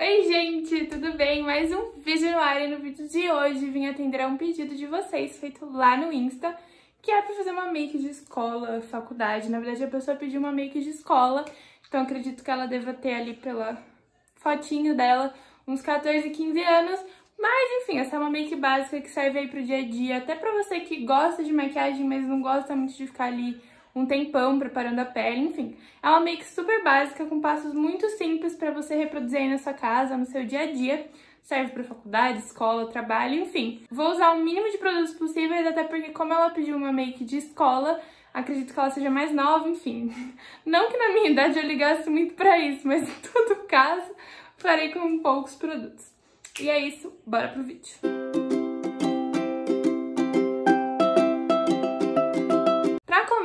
Oi gente, tudo bem? Mais um vídeo no ar e no vídeo de hoje vim atender a um pedido de vocês feito lá no Insta, que é pra fazer uma make de escola, faculdade. Na verdade a pessoa pediu uma make de escola, então acredito que ela deva ter ali pela fotinho dela uns 14, 15 anos. Mas enfim, essa é uma make básica que serve aí pro dia a dia, até pra você que gosta de maquiagem, mas não gosta muito de ficar ali um tempão preparando a pele, enfim. É uma make super básica, com passos muito simples para você reproduzir aí na sua casa, no seu dia a dia. Serve para faculdade, escola, trabalho, enfim. Vou usar o mínimo de produtos possíveis, até porque como ela pediu uma make de escola, acredito que ela seja mais nova, enfim. Não que na minha idade eu ligasse muito para isso, mas em todo caso, farei com poucos produtos. E é isso, bora pro vídeo.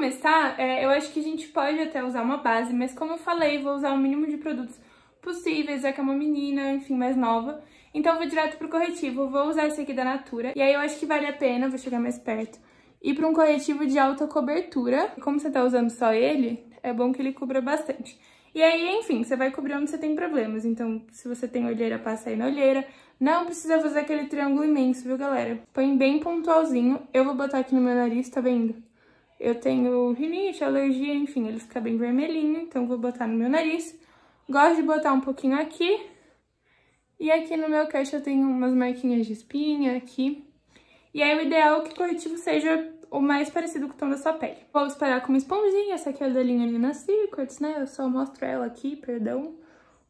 começar, é, eu acho que a gente pode até usar uma base, mas como eu falei, vou usar o mínimo de produtos possíveis, já que é uma menina, enfim, mais nova. Então eu vou direto pro corretivo, vou usar esse aqui da Natura. E aí eu acho que vale a pena, vou chegar mais perto, ir pra um corretivo de alta cobertura. Como você tá usando só ele, é bom que ele cubra bastante. E aí, enfim, você vai cobrir onde você tem problemas. Então, se você tem olheira, passa aí na olheira. Não precisa fazer aquele triângulo imenso, viu, galera? Põe bem pontualzinho. Eu vou botar aqui no meu nariz, tá vendo? Eu tenho rinite, alergia, enfim, ele fica bem vermelhinho, então vou botar no meu nariz. Gosto de botar um pouquinho aqui. E aqui no meu queixo eu tenho umas marquinhas de espinha aqui. E aí o ideal é que o corretivo seja o mais parecido com o tom da sua pele. Vou espalhar com uma esponjinha, essa aqui é da linha Nina Secrets, né? Eu só mostro ela aqui, perdão.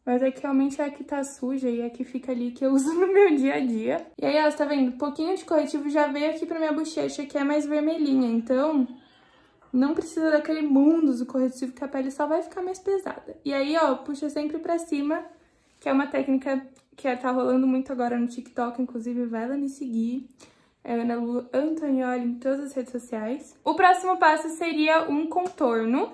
Mas é que realmente é a que tá suja e é a que fica ali que eu uso no meu dia a dia. E aí, ó, você tá vendo? Um pouquinho de corretivo já veio aqui pra minha bochecha, que é mais vermelhinha. Então, não precisa daquele mundo do corretivo que a pele só vai ficar mais pesada. E aí, ó, puxa sempre pra cima, que é uma técnica que tá rolando muito agora no TikTok, inclusive vai lá me seguir. É Ana Lu Antonioli em todas as redes sociais. O próximo passo seria um contorno.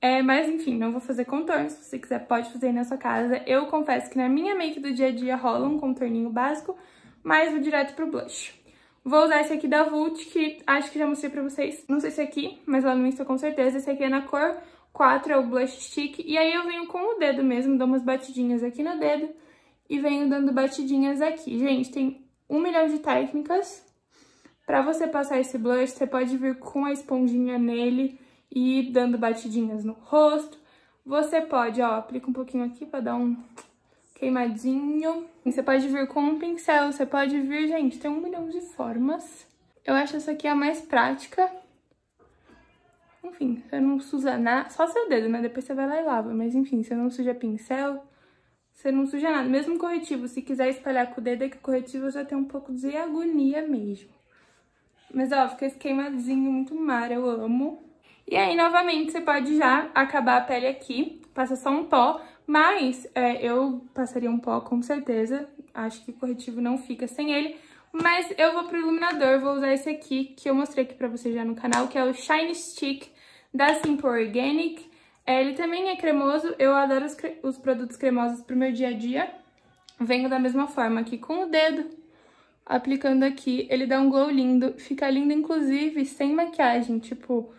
É, mas enfim, não vou fazer contorno, se você quiser pode fazer aí na sua casa. Eu confesso que na minha make do dia a dia rola um contorninho básico, mas vou direto pro blush. Vou usar esse aqui da Vult, que acho que já mostrei pra vocês. Não sei se é aqui, mas lá no Insta com certeza. Esse aqui é na cor 4, é o Blush Stick. E aí eu venho com o dedo mesmo, dou umas batidinhas aqui no dedo e venho dando batidinhas aqui. Gente, tem um milhão de técnicas pra você passar esse blush. Você pode vir com a esponjinha nele e ir dando batidinhas no rosto. Você pode, ó, aplica um pouquinho aqui pra dar um queimadinho. Você pode vir com um pincel, você pode vir... Gente, tem um milhão de formas. Eu acho essa aqui a mais prática. Enfim, você não suja nada... Só seu dedo, né? Depois você vai lá e lava. Mas enfim, você não suja pincel, você não suja nada. Mesmo corretivo, se quiser espalhar com o dedo, é que o corretivo já tem um pouco de agonia mesmo. Mas ó, fica esse queimadinho muito mar, eu amo. E aí, novamente, você pode já acabar a pele aqui. Passa só um pó, mas é, eu passaria um pó com certeza, acho que o corretivo não fica sem ele. Mas eu vou pro iluminador, vou usar esse aqui, que eu mostrei aqui pra vocês já no canal, que é o Shine Stick da Simple Organic. É, ele também é cremoso, eu adoro os, cre os produtos cremosos pro meu dia a dia. Venho da mesma forma aqui com o dedo, aplicando aqui, ele dá um glow lindo, fica lindo inclusive sem maquiagem, tipo,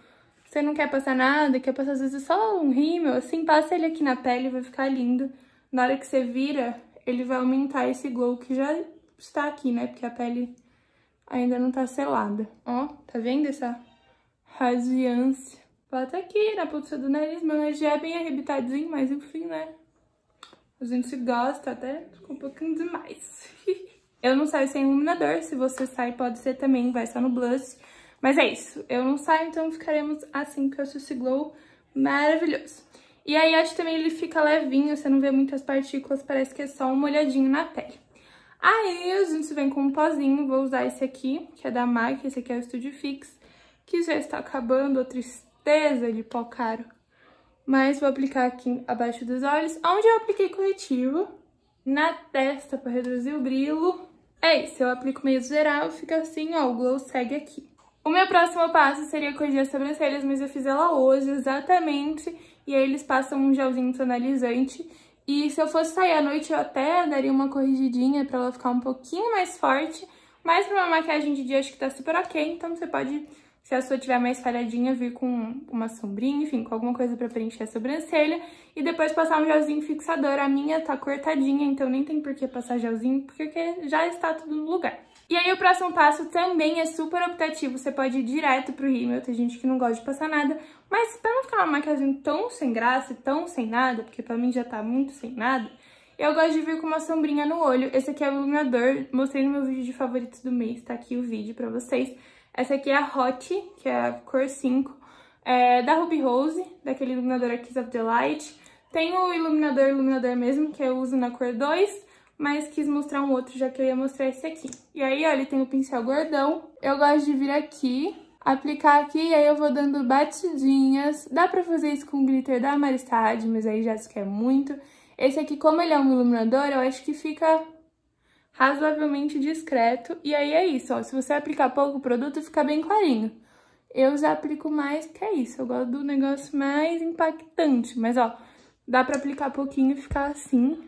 você não quer passar nada, quer passar às vezes só um rímel, assim, passa ele aqui na pele, vai ficar lindo. Na hora que você vira, ele vai aumentar esse glow que já está aqui, né? Porque a pele ainda não tá selada. Ó, tá vendo essa radiância? Bota tá aqui na ponta do nariz, meu nariz já é bem arrebitadinho, mas enfim, né? A gente gosta até, ficou um pouquinho demais. Eu não saio sem iluminador, se você sai pode ser também, vai só no blush. Mas é isso, eu não saio, então ficaremos assim com esse glow maravilhoso. E aí acho também ele fica levinho, você não vê muitas partículas, parece que é só um molhadinho na pele. Aí a gente vem com um pozinho, vou usar esse aqui, que é da MAC, esse aqui é o Studio Fix, que já está acabando, a tristeza de pó caro. Mas vou aplicar aqui abaixo dos olhos, onde eu apliquei corretivo, na testa para reduzir o brilho. É isso, eu aplico meio geral, fica assim, ó, o glow segue aqui. O meu próximo passo seria corrigir as sobrancelhas, mas eu fiz ela hoje, exatamente. E aí eles passam um gelzinho tonalizante. E se eu fosse sair à noite, eu até daria uma corrigidinha pra ela ficar um pouquinho mais forte. Mas pra uma maquiagem de dia, acho que tá super ok, então você pode se a sua tiver mais falhadinha, vir com uma sombrinha, enfim, com alguma coisa pra preencher a sobrancelha. E depois passar um gelzinho fixador. A minha tá cortadinha, então nem tem por que passar gelzinho, porque já está tudo no lugar. E aí o próximo passo também é super optativo, você pode ir direto pro rímel, tem gente que não gosta de passar nada, mas pra não ficar uma maquiagem tão sem graça, tão sem nada, porque pra mim já tá muito sem nada, eu gosto de vir com uma sombrinha no olho, esse aqui é o iluminador, mostrei no meu vídeo de favoritos do mês, tá aqui o vídeo pra vocês, essa aqui é a Hot, que é a cor 5, é da Ruby Rose, daquele iluminador Kiss of Delight. Tem o iluminador, iluminador mesmo, que eu uso na cor 2, mas quis mostrar um outro, já que eu ia mostrar esse aqui. E aí, olha, tem o pincel gordão. Eu gosto de vir aqui, aplicar aqui, e aí eu vou dando batidinhas. Dá pra fazer isso com o glitter da Maristade, mas aí já se quer muito. Esse aqui, como ele é um iluminador, eu acho que fica razoavelmente discreto. E aí é isso, ó. Se você aplicar pouco produto, fica bem clarinho. Eu já aplico mais, porque é isso. Eu gosto do negócio mais impactante. Mas, ó, dá pra aplicar pouquinho e ficar assim.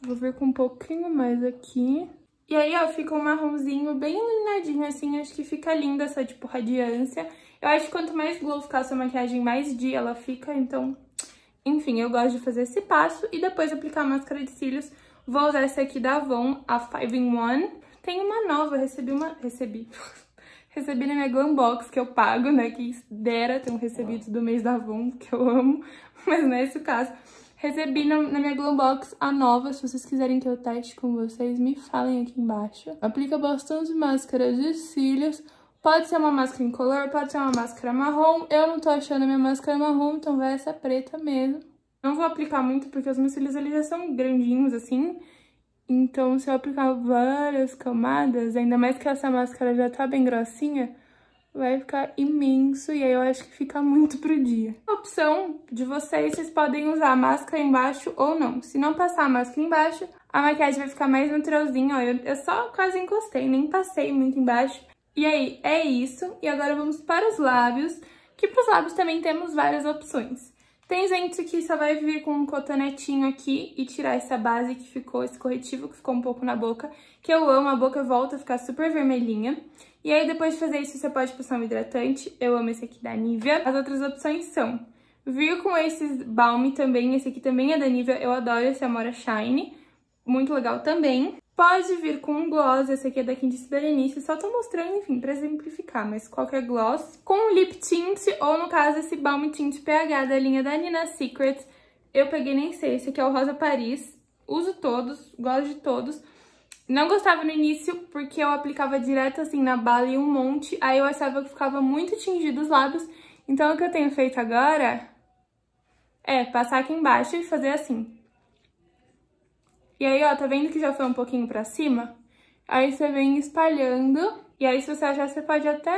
Vou ver com um pouquinho mais aqui. E aí, ó, fica um marronzinho bem iluminadinho, assim. Acho que fica linda essa, tipo, radiância. Eu acho que quanto mais glow ficar a sua maquiagem, mais dia ela fica. Então, enfim, eu gosto de fazer esse passo. E depois aplicar a máscara de cílios Vou usar esse aqui da Avon, a 5 in 1. Tem uma nova, recebi uma... Recebi. recebi na minha Glambox, que eu pago, né? Que dera ter um recebido do mês da Avon, que eu amo. Mas não é esse o caso. Recebi na, na minha Glambox a nova. Se vocês quiserem que eu teste com vocês, me falem aqui embaixo. Aplica bastante máscara de cílios. Pode ser uma máscara incolor, pode ser uma máscara marrom. Eu não tô achando a minha máscara marrom, então vai essa preta mesmo. Não vou aplicar muito, porque os meus cílios eles já são grandinhos, assim. Então, se eu aplicar várias camadas, ainda mais que essa máscara já tá bem grossinha, vai ficar imenso e aí eu acho que fica muito pro dia. A opção de vocês, vocês podem usar a máscara embaixo ou não. Se não passar a máscara embaixo, a maquiagem vai ficar mais naturalzinha, Olha, Eu, eu só quase encostei, nem passei muito embaixo. E aí, é isso. E agora vamos para os lábios, que para os lábios também temos várias opções. Tem gente que só vai vir com um cotonetinho aqui e tirar essa base que ficou, esse corretivo que ficou um pouco na boca, que eu amo, a boca volta a ficar super vermelhinha. E aí, depois de fazer isso, você pode passar um hidratante, eu amo esse aqui da Nivea. As outras opções são vir com esses balme também, esse aqui também é da Nivea, eu adoro esse Amora Shine, muito legal também. Pode vir com um gloss, esse aqui é da de Berenice, só tô mostrando, enfim, pra exemplificar, mas qualquer gloss. Com lip tint, ou no caso esse balm tint PH da linha da Nina Secret, eu peguei nem sei, esse aqui é o Rosa Paris, uso todos, gosto de todos. Não gostava no início, porque eu aplicava direto assim na bala e um monte, aí eu achava que ficava muito tingido os lábios, então o que eu tenho feito agora é passar aqui embaixo e fazer assim. E aí, ó, tá vendo que já foi um pouquinho pra cima? Aí você vem espalhando. E aí, se você achar, você pode até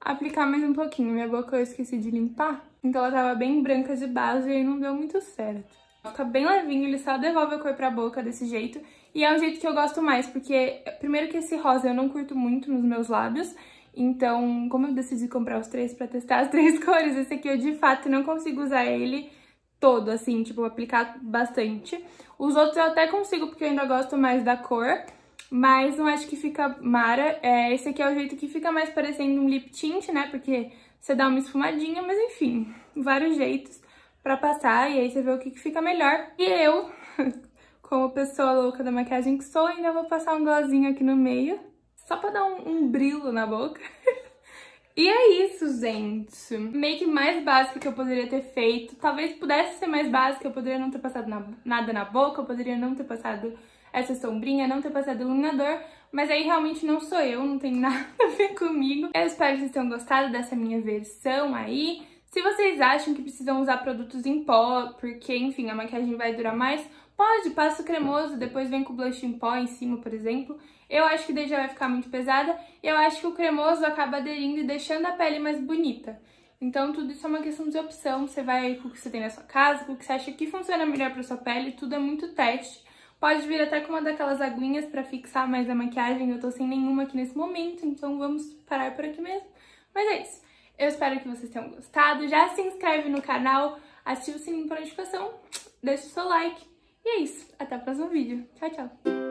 aplicar mais um pouquinho. Minha boca eu esqueci de limpar, então ela tava bem branca de base e não deu muito certo. Fica bem levinho, ele só devolve a cor pra boca desse jeito. E é um jeito que eu gosto mais, porque primeiro que esse rosa eu não curto muito nos meus lábios, então como eu decidi comprar os três pra testar as três cores, esse aqui eu de fato não consigo usar ele todo, assim, tipo, aplicar bastante. Os outros eu até consigo, porque eu ainda gosto mais da cor, mas não acho que fica mara. É, esse aqui é o jeito que fica mais parecendo um lip tint, né, porque você dá uma esfumadinha, mas enfim, vários jeitos pra passar, e aí você vê o que, que fica melhor. E eu, como pessoa louca da maquiagem que sou, ainda vou passar um glossinho aqui no meio, só pra dar um, um brilho na boca. E é isso, gente. Make mais básico que eu poderia ter feito. Talvez pudesse ser mais básico, eu poderia não ter passado na, nada na boca, eu poderia não ter passado essa sombrinha, não ter passado iluminador, mas aí realmente não sou eu, não tem nada a ver comigo. Eu espero que vocês tenham gostado dessa minha versão aí. Se vocês acham que precisam usar produtos em pó, porque, enfim, a maquiagem vai durar mais, Pode, passa o cremoso, depois vem com o blush em pó em cima, por exemplo. Eu acho que daí já vai ficar muito pesada e eu acho que o cremoso acaba aderindo e deixando a pele mais bonita. Então tudo isso é uma questão de opção, você vai com o que você tem na sua casa, com o que você acha que funciona melhor pra sua pele, tudo é muito teste. Pode vir até com uma daquelas aguinhas pra fixar mais a maquiagem, eu tô sem nenhuma aqui nesse momento, então vamos parar por aqui mesmo. Mas é isso, eu espero que vocês tenham gostado, já se inscreve no canal, ativa o sininho pra notificação, deixa o seu like e é isso, até o próximo vídeo. Tchau, tchau!